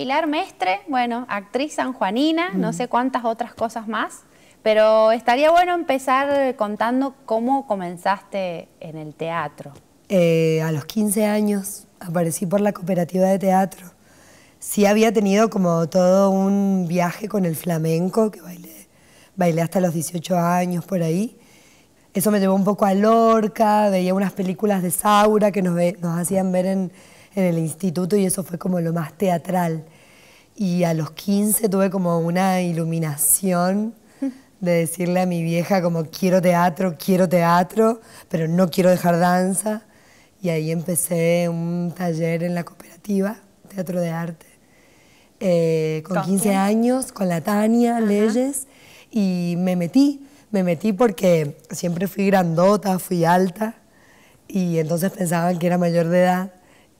Pilar Mestre, bueno, actriz sanjuanina, no sé cuántas otras cosas más, pero estaría bueno empezar contando cómo comenzaste en el teatro. Eh, a los 15 años aparecí por la cooperativa de teatro. Sí había tenido como todo un viaje con el flamenco, que bailé, hasta los 18 años por ahí. Eso me llevó un poco a Lorca, veía unas películas de Saura que nos hacían ver en, en el instituto y eso fue como lo más teatral. Y a los 15 tuve como una iluminación de decirle a mi vieja como quiero teatro, quiero teatro, pero no quiero dejar danza. Y ahí empecé un taller en la cooperativa, teatro de arte, eh, con, 15 años, con la Tania Leyes, y me metí, me metí porque siempre fui grandota, fui alta, y entonces pensaban que era mayor de edad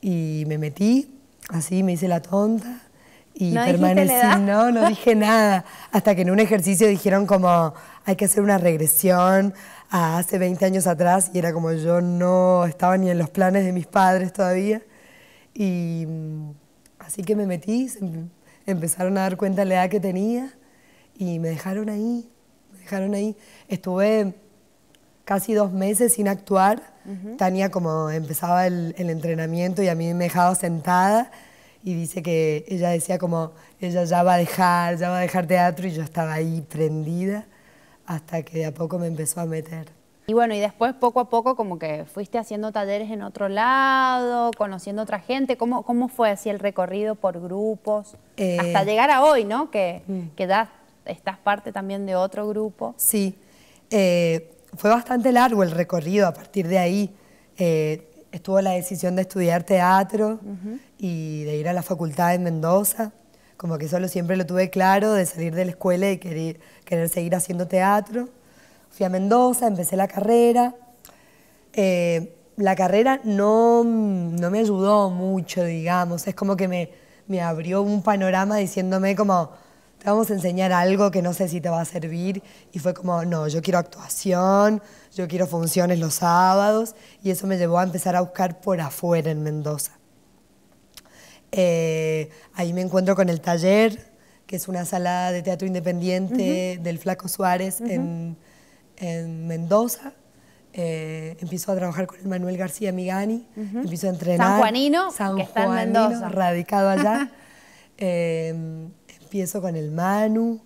y me metí, así me hice la tonta y ¿No permanecí, no, no dije nada, hasta que en un ejercicio dijeron como hay que hacer una regresión a hace 20 años atrás y era como yo no estaba ni en los planes de mis padres todavía y mm, así que me metí, em, empezaron a dar cuenta la edad que tenía y me dejaron ahí, me dejaron ahí, estuve casi dos meses sin actuar Tania como empezaba el, entrenamiento y a mí me dejaba sentada y dice que ella decía como, ella ya va a dejar, ya va a dejar teatro y yo estaba ahí prendida hasta que de a poco me empezó a meter. Y bueno, y después poco a poco como que fuiste haciendo talleres en otro lado, conociendo otra gente, ¿cómo, cómo fue así el recorrido por grupos? Eh, hasta llegar a hoy, ¿no? Que, mm. que estás parte también de otro grupo. Sí, eh, fue bastante largo el recorrido a partir de ahí. Eh, estuvo la decisión de estudiar teatro y de ir a la facultad en Mendoza. Como que solo siempre lo tuve claro de salir de la escuela y querer, seguir haciendo teatro. Fui a Mendoza, empecé la carrera. Eh, la carrera no, me ayudó mucho, digamos. Es como que me abrió un panorama diciéndome como te vamos a enseñar algo que no sé si te va a servir. Y fue como, no, yo quiero actuación, yo quiero funciones los sábados. Y eso me llevó a empezar a buscar por afuera en Mendoza. Eh, ahí me encuentro con el taller, que es una sala de teatro independiente del Flaco Suárez en, Mendoza. Eh, empiezo a trabajar con el Manuel García Migani, empiezo a entrenar. San Juanino, que radicado allá. Em, empiezo con el Manu.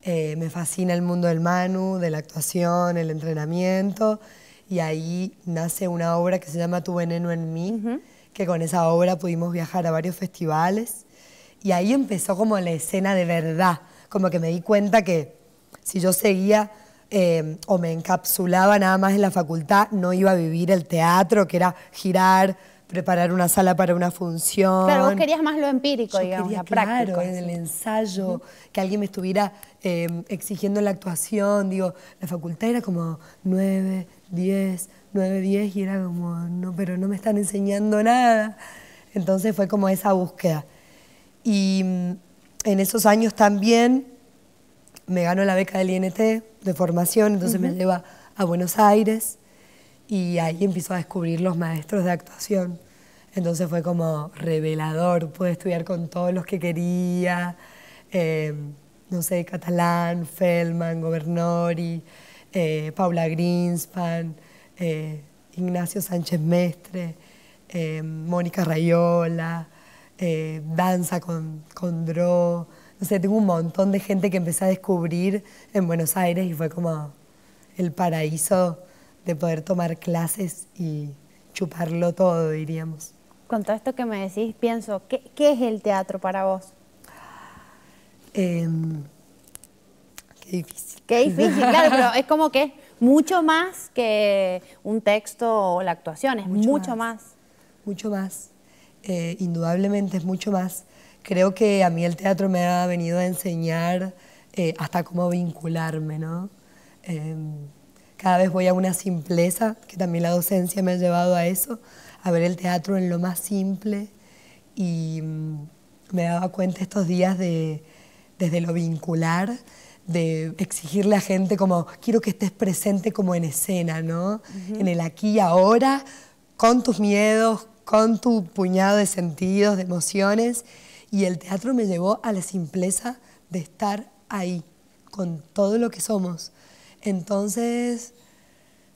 Eh, me fascina el mundo del Manu, de la actuación, el entrenamiento. Y ahí nace una obra que se llama Tu veneno en mí, que con esa obra pudimos viajar a varios festivales. Y ahí empezó como la escena de verdad, como que me di cuenta que si yo seguía eh, o me encapsulaba nada más en la facultad, no iba a vivir el teatro, que era girar, preparar una sala para una función. Claro, vos querías más lo empírico, digamos, Claro, en el ensayo, que alguien me estuviera em, exigiendo la actuación. Digo, la facultad era como 9, 10, 9, 10 y era como, no, pero no me están enseñando nada. Entonces fue como esa búsqueda. Y mm, en esos años también me ganó la beca del INT de formación, entonces me lleva a Buenos Aires y ahí empiezo a descubrir los maestros de actuación. Entonces fue como revelador, pude estudiar con todos los que quería, em, no sé, Catalán, Feldman, Gobernori, eh, Paula Greenspan, eh, Ignacio Sánchez Mestre, em, Mónica Rayola, eh, Danza con, con Dro, no sé, tengo un montón de gente que empecé a descubrir en Buenos Aires y fue como el paraíso de poder tomar clases y chuparlo todo, diríamos. Con todo esto que me decís, pienso, ¿qué, qué es el teatro para vos? Em, qué difícil. Qué difícil, claro, pero es como que es mucho más que un texto o la actuación, es mucho, más. Mucho más, eh, indudablemente es mucho más. Creo que a mí el teatro me ha venido a enseñar eh, hasta cómo vincularme, ¿no? Em, cada vez voy a una simpleza, que también la docencia me ha llevado a eso, a ver el teatro en lo más simple. Y mm, me daba cuenta estos días de, desde lo vincular, de exigirle a gente como, quiero que estés presente como en escena, ¿no? En el aquí y ahora, con tus miedos, con tu puñado de sentidos, de emociones. Y el teatro me llevó a la simpleza de estar ahí, con todo lo que somos, entonces,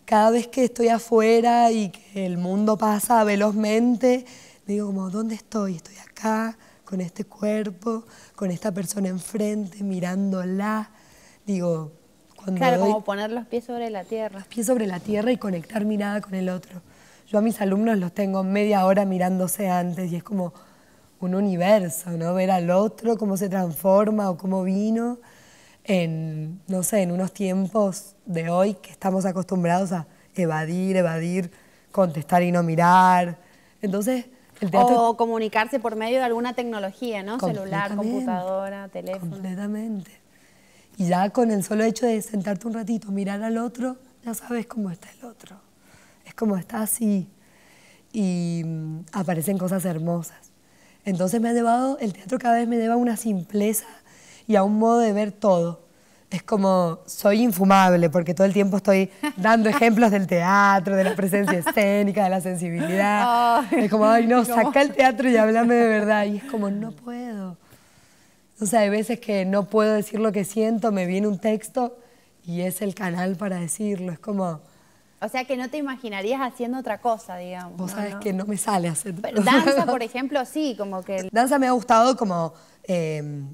cada vez que estoy afuera y que el mundo pasa velozmente, digo como, ¿dónde estoy? Estoy acá, con este cuerpo, con esta persona enfrente, mirándola. Digo, cuando... Claro, como poner los pies sobre la tierra. Los pies sobre la tierra y conectar mirada nada con el otro. Yo a mis alumnos los tengo media hora mirándose antes y es como un universo, ¿no? Ver al otro, cómo se transforma o cómo vino en, no sé, en unos tiempos de hoy que estamos acostumbrados a evadir, evadir, contestar y no mirar. Entonces, el O comunicarse por medio de alguna tecnología, ¿no? Celular, computadora, teléfono. Completamente. Y ya con el solo hecho de sentarte un ratito, mirar al otro, ya sabes cómo está el otro. Es como está así. Y mm, aparecen cosas hermosas. Entonces me ha llevado, el teatro cada vez me lleva una simpleza y a un modo de ver todo. Es como, soy infumable porque todo el tiempo estoy dando ejemplos del teatro, de la presencia escénica, de la sensibilidad. es como, ay, no, saca el teatro y hablame de verdad. Y es como, no puedo. O sea, hay veces que no puedo decir lo que siento, me viene un texto y es el canal para decirlo. Es como, o sea que no te imaginarías haciendo otra cosa, digamos. Vos sabés que no me sale hacer. Pero danza, por ejemplo, sí, como que. Danza me ha gustado como eh,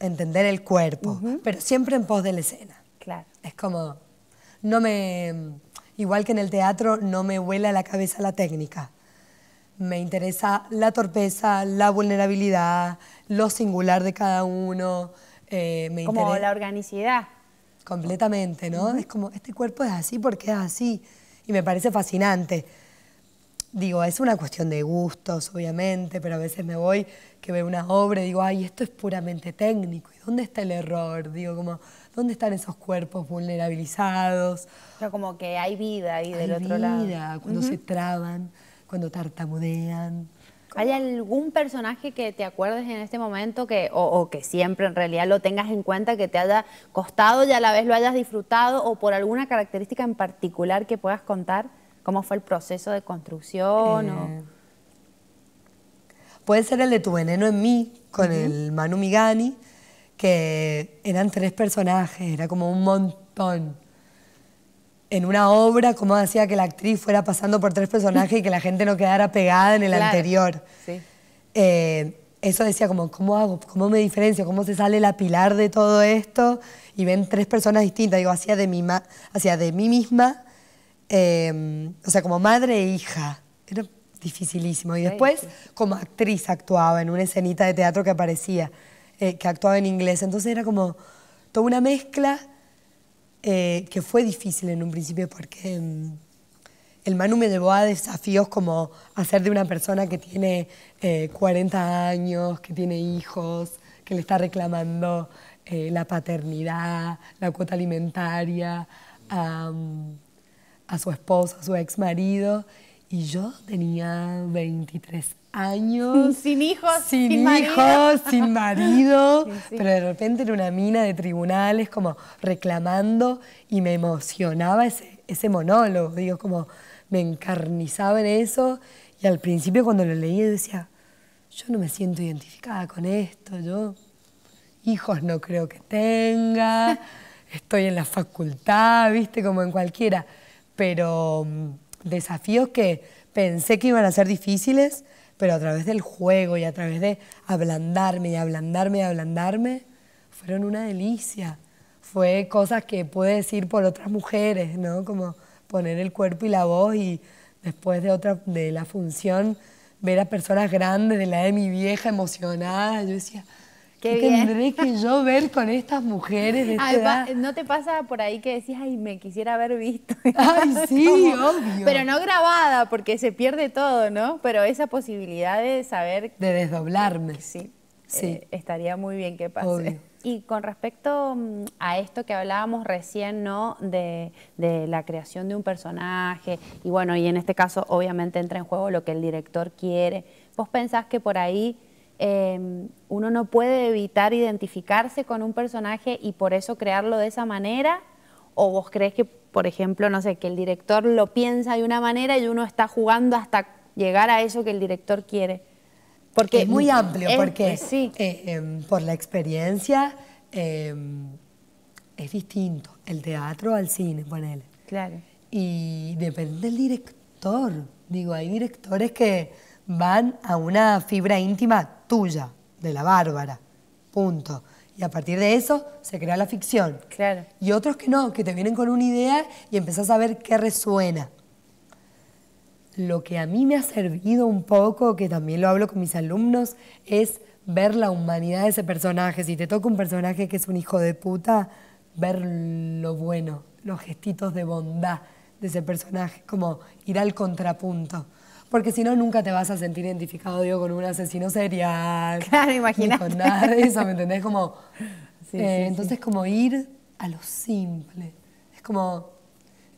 entender el cuerpo, pero siempre en pos de la escena. Claro. Es como, no me, igual que en el teatro, no me vuela la cabeza la técnica. Me interesa la torpeza, la vulnerabilidad, lo singular de cada uno. Eh, me como la organicidad. Completamente, ¿no? Es como, este cuerpo es así porque es así. Y me parece fascinante digo, es una cuestión de gustos, obviamente, pero a veces me voy que veo una obra y digo, ay, esto es puramente técnico, ¿y dónde está el error? Digo, como, ¿dónde están esos cuerpos vulnerabilizados? sea, como que hay vida ahí del otro lado. cuando se traban, cuando tartamudean. ¿Hay algún personaje que te acuerdes en este momento que, o, que siempre en realidad lo tengas en cuenta, que te haya costado y a la vez lo hayas disfrutado o por alguna característica en particular que puedas contar? ¿Cómo fue el proceso de construcción? Eh, puede ser el de Tu Veneno en mí, con el Manu Migani, que eran tres personajes, era como un montón. En una obra, cómo hacía que la actriz fuera pasando por tres personajes y que la gente no quedara pegada en el anterior. Eh, eso decía como, ¿cómo hago? ¿Cómo me diferencio? ¿Cómo se sale la pilar de todo esto? Y ven tres personas distintas, digo, de, hacia de mí misma, Em, o sea, como madre e hija. Era dificilísimo. Y después, como actriz, actuaba en una escenita de teatro que aparecía, eh, que actuaba en inglés. Entonces era como toda una mezcla eh, que fue difícil en un principio porque em, el Manu me llevó a desafíos como hacer de una persona que tiene 40 eh, años, que tiene hijos, que le está reclamando la paternidad, la cuota alimentaria a su esposa, a su ex marido. Y yo tenía 23 años. Sin hijos. Sin, hijos, sin marido. Pero de repente era una mina de tribunales como reclamando y me emocionaba ese, ese monólogo. Digo, como me encarnizaba en eso. Y al principio cuando lo leía decía, yo no me siento identificada con esto, yo hijos no creo que tenga, estoy en la facultad, viste, como en cualquiera pero mm, desafíos que pensé que iban a ser difíciles, pero a través del juego y a través de ablandarme y ablandarme y ablandarme, fueron una delicia. Fue cosas que pude decir por otras mujeres, ¿no? Como poner el cuerpo y la voz y después de otra de la función ver a personas grandes de la de mi vieja emocionada, yo decía, Qué tendré que yo ver con estas mujeres de ¿No te pasa por ahí que decís, ay, me quisiera haber visto? Ay, sí, obvio. Pero no grabada, porque se pierde todo, ¿no? Pero esa posibilidad de saber... De desdoblarme. Sí, sí. Eh, estaría muy bien que pase. Obvio. Y con respecto mm, a esto que hablábamos recién, ¿no? De, de, la creación de un personaje, y bueno, y en este caso obviamente entra en juego lo que el director quiere. ¿Vos pensás que por ahí Em, uno no puede evitar identificarse con un personaje y por eso crearlo de esa manera? ¿O vos crees que, por ejemplo, no sé, que el director lo piensa de una manera y uno está jugando hasta llegar a eso que el director quiere? Porque es muy amplio, porque sí. Eh, em, por la experiencia em, es distinto el teatro al cine, ponele. Claro. Y depende del director. Digo, hay directores que van a una fibra íntima tuya, de la Bárbara. Punto. Y a partir de eso se crea la ficción. Claro. Y otros que no, que te vienen con una idea y empezás a ver qué resuena. Lo que a mí me ha servido un poco, que también lo hablo con mis alumnos, es ver la humanidad de ese personaje. Si te toca un personaje que es un hijo de puta, ver lo bueno, los gestitos de bondad de ese personaje, como ir al contrapunto porque si no nunca te vas a sentir identificado, digo, con un asesino serial. Claro, imagínate. con nada de eso, ¿me entendés? Como, eh, entonces como ir a lo simple. Es como,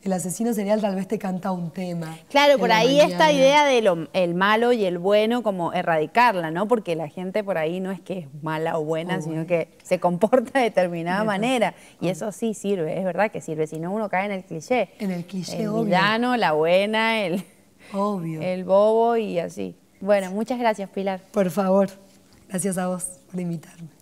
el asesino serial tal vez te canta un tema. Claro, por ahí esta idea del malo y el bueno, como erradicarla, ¿no? Porque la gente por ahí no es que es mala o buena, oh, sino que se comporta de determinada manera. Y mm. eso sí sirve, es verdad que sirve, si no uno cae en el cliché. En el cliché, el villano, la buena, el... Obvio. El bobo y así. Bueno, muchas gracias, Pilar. Por favor, gracias a vos por invitarme.